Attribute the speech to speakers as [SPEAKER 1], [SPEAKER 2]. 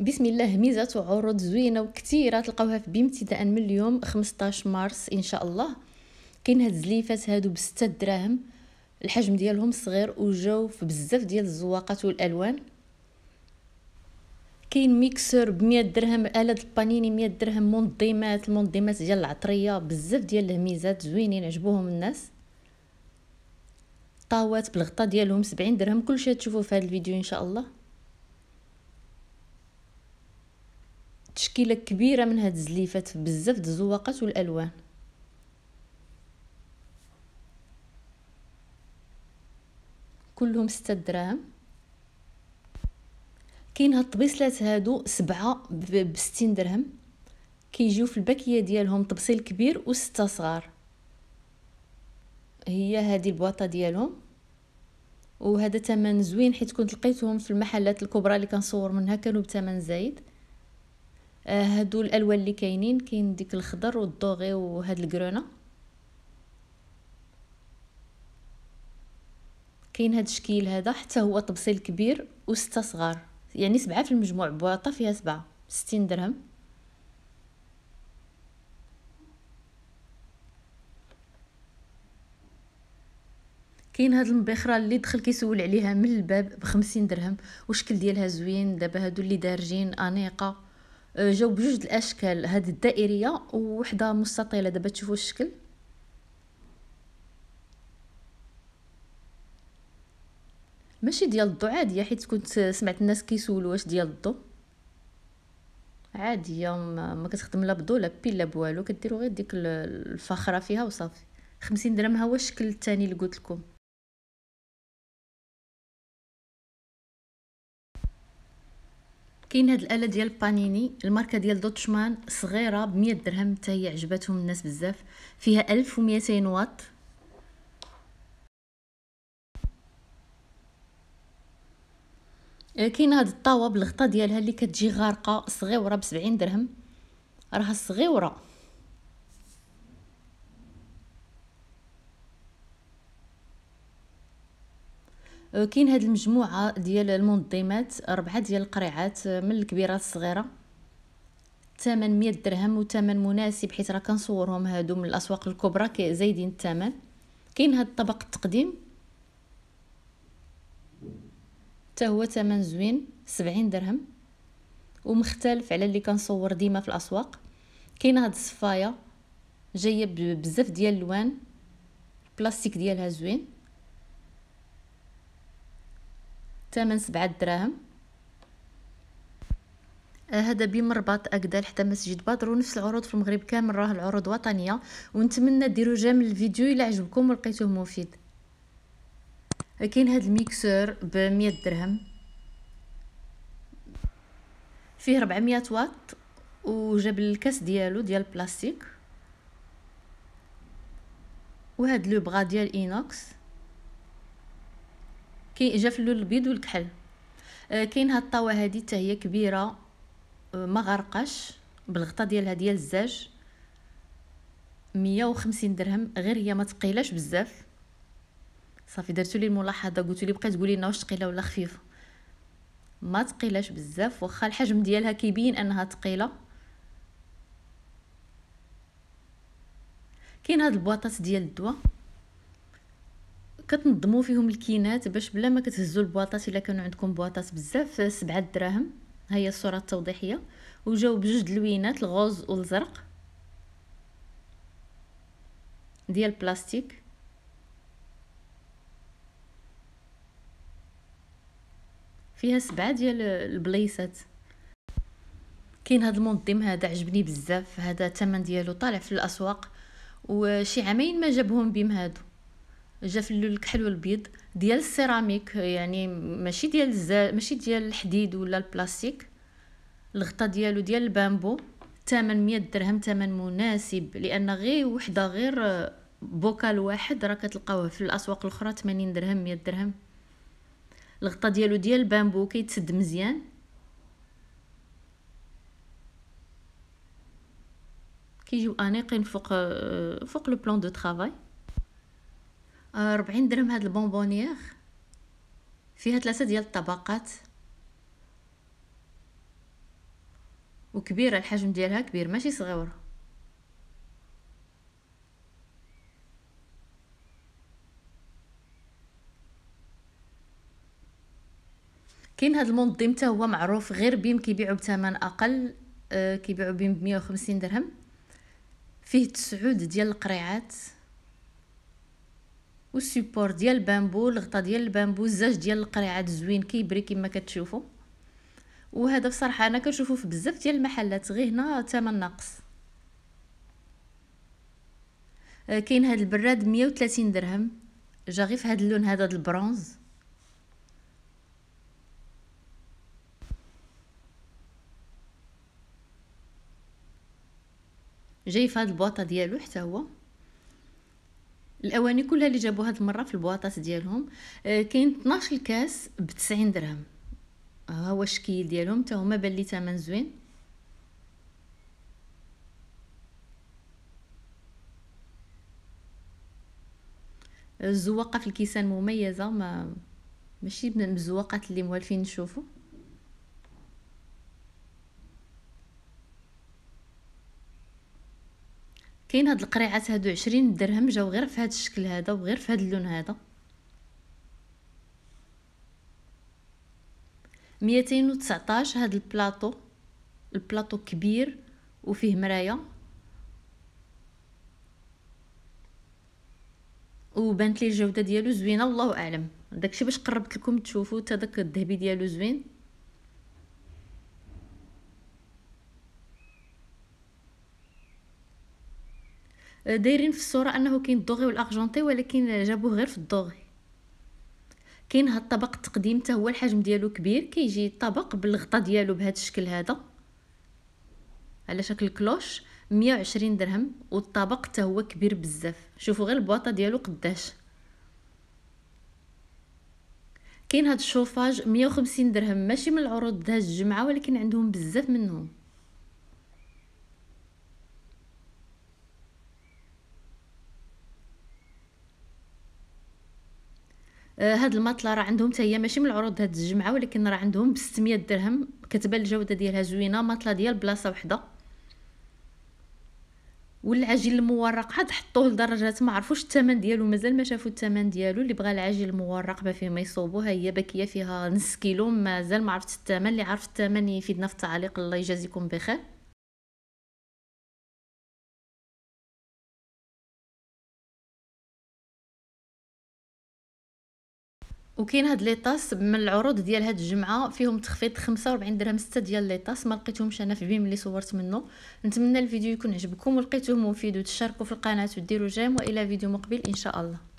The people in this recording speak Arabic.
[SPEAKER 1] بسم الله ميزات وعروض زوينه وكثيره تلقاوها في بامتداء من اليوم 15 مارس ان شاء الله كاين هاد الزليفات هادو بستة دراهم الحجم ديالهم صغير وجاو في بزاف ديال الزواقات والالوان كاين ميكسر ب 100 درهم اله البانيني 100 درهم منظمات المنظمات ديال العطريه بزاف ديال الهميزات زوينين عجبوهم الناس طاوات بالغطا ديالهم 70 درهم كلشي تشوفوه في هذا الفيديو ان شاء الله تشكيله كبيره من هاد الزليفات بزاف د الزواقات والالوان كلهم ستة دراهم كاين هاد الطبيصلات هادو سبعة بستين درهم كيجيو في الباكية ديالهم طبسيل كبير وستة صغار هي هذه البواطه ديالهم وهذا ثمن زوين حيت كنت لقيتهم في المحلات الكبرى اللي كنصور منها كانوا بثمن زايد آه، هادو الالوان اللي كاينين كاين ديك الخضر والضوغي وهاد الكرونا كاين هاد الشكل هذا حتى هو طبسيل كبير وستة صغار يعني سبعة في المجموع بواطة فيها سبعة ستين درهم كاين هاد المبخره اللي دخل كيسول عليها من الباب بخمسين درهم وشكل ديالها زوين دابا هادو اللي دارجين انيقه آه، جاو بجوج الاشكال هذه الدائريه وحده مستطيله دابا تشوفوا الشكل ماشي ديال الضو عاديه حيت كنت سمعت الناس كيسولوا واش ديال الضو عاديه ما كتخدم لا بضو لا بيل لا بوالو كديروا غير ديك الفخره فيها وصافي 50 درهم ها هو الشكل الثاني اللي قلت لكم كاين هاد الاله ديال بانيني الماركه ديال دوتشمان صغيره ب درهم حتى هي عجبتهم الناس بزاف فيها 1200 واط آه، كاين هاد الطاوه بالغطا ديالها اللي كتجي غارقه صغيره ب 70 درهم راها صغيره أه، كاين هاد المجموعه ديال المنظمات ربعه ديال القريعات أه، من الكبيره الصغيره الثمن 100 درهم وثمن مناسب حيت راه كنصورهم هادو من الاسواق الكبرى زايدين الثمن كاين هاد الطبق التقديم حتى هو ثمن زوين 70 درهم ومختلف على اللي كنصور ديما في الاسواق كاين هاد الصفايه جايه بزاف ديال الالوان البلاستيك ديالها زوين ثمن سبعة دراهم آه، هذا بمربط اكدا حتى مسجد بدر ونفس العروض في المغرب كامل راه العروض وطنيه ونتمنى ديروا جام الفيديو الا عجبكم ولقيتوه مفيد كاين هذا الميكسور ب 100 درهم فيه 400 واط وجاب الكاس ديالو ديال البلاستيك وهاد لو ديال اينوكس كي جا في اللون البيض والكحل آه، كاين هاد الطاوه هادي حتى هي كبيره آه، ما غرقاش بالغطا ديالها ديال الزاج 150 درهم غير هي ما تقيلاش بزاف صافي درتو لي الملاحظه قلتو لي بقيت تقولي لنا واش ثقيله ولا خفيفه ما تقيلاش بزاف واخا الحجم ديالها كيبين انها ثقيله كاين هاد البواطات ديال الدواء كتنظموا فيهم الكينات باش بلا ما كتهزوا البواطات الا كانوا عندكم بواطات بزاف سبعة دراهم ها هي الصوره التوضيحيه وجاو بجوج اللوينات الغوز والزرق ديال البلاستيك فيها سبعة ديال البليسات كاين هذا المنظم هذا عجبني بزاف هذا الثمن ديالو طالع في الاسواق وشي عامين ما جابهم بهم هادو جا في اللول الكحل البيض ديال السيراميك يعني ماشي ديال الزا ماشي ديال الحديد ولا البلاستيك الغطا ديالو ديال البامبو ثمن 100 درهم ثمن مناسب لان غير وحده غير آه، بوكال واحد راه كتلقاوه في الاسواق الاخرى 80 درهم 100 درهم الغطا ديالو ديال البامبو كيتسد مزيان كيجيو انيقين فوق آه، فوق لو بلان دو طرافاي ربعين درهم هاد البونبونيير فيها ثلاثة ديال الطبقات وكبيرة الحجم ديالها كبير ماشي صغير كاين هاد المنظم حتى هو معروف غير بيم كيبيعو بثمن اقل آه، كيبيعو بيم ب 150 درهم فيه تسعود ديال القريعات والسيبور ديال البامبو الغطا ديال البامبو الزاج ديال القريعات زوين كيبري كما كتشوفوا وهذا بصراحه انا كنشوفه في بزاف ديال المحلات غير هنا ثمن ناقص كاين هذا البراد 130 درهم جا غير في هذا اللون هذا د البرونز جاي في هذه البواطه ديالو حتى هو الاواني كلها اللي جابوا هاد المره في البواطات ديالهم آه، كاين 12 الكاس ب 90 درهم آه، ها هو الشكل ديالهم حتى هما بان لي ثمن زوين آه، الزواقه في الكيسان مميزه ما ماشي من الزواقات اللي موالفين نشوفو كاين هاد القريعات هادو عشرين درهم جاو غير في هاد الشكل هذا وغير في هاد اللون هذا ميتين وتسعطاش هاد البلاطو البلاطو كبير وفيه مرايا وبانت لي الجوده ديالو زوينه والله اعلم داكشي باش قربت لكم تشوفوا حتى داك الذهبي ديالو زوين دايرين في الصوره انه كاين الدوغي والاغجونتي ولكن جابوه غير في الدوغي كاين هاد الطبق التقديم حتى هو الحجم ديالو كبير كيجي الطبق بالغطا ديالو بهذا الشكل هذا على شكل كلوش 120 درهم والطبق حتى هو كبير بزاف شوفوا غير البواطه ديالو قداش كاين هاد الشوفاج 150 درهم ماشي من العروض ديال الجمعه ولكن عندهم بزاف منهم آه، هاد الماطله راه عندهم حتى هي ماشي من العروض هاد الجمعه ولكن راه عندهم ب 600 درهم كتبان الجوده ديالها زوينه ماطله ديال بلاصه وحده والعجل المورق عاد حطوه لدرجات ما عرفوش الثمن ديالو مازال ما شافوا الثمن ديالو اللي بغى العجل المورق ما فيه ما يصوبو هي باكيه فيها نص كيلو مازال ما عرفت الثمن اللي عرف الثمن يفيدنا في التعليق الله يجازيكم بخير وكاين هاد لي طاس من العروض ديال هاد الجمعه فيهم تخفيض 45 درهم 6 ديال لي طاس ما لقيتهمش انا في بيم اللي صورت منه نتمنى الفيديو يكون عجبكم ولقيتوه مفيد وتشاركوا في القناه وديروا جيم والى فيديو مقبل ان شاء الله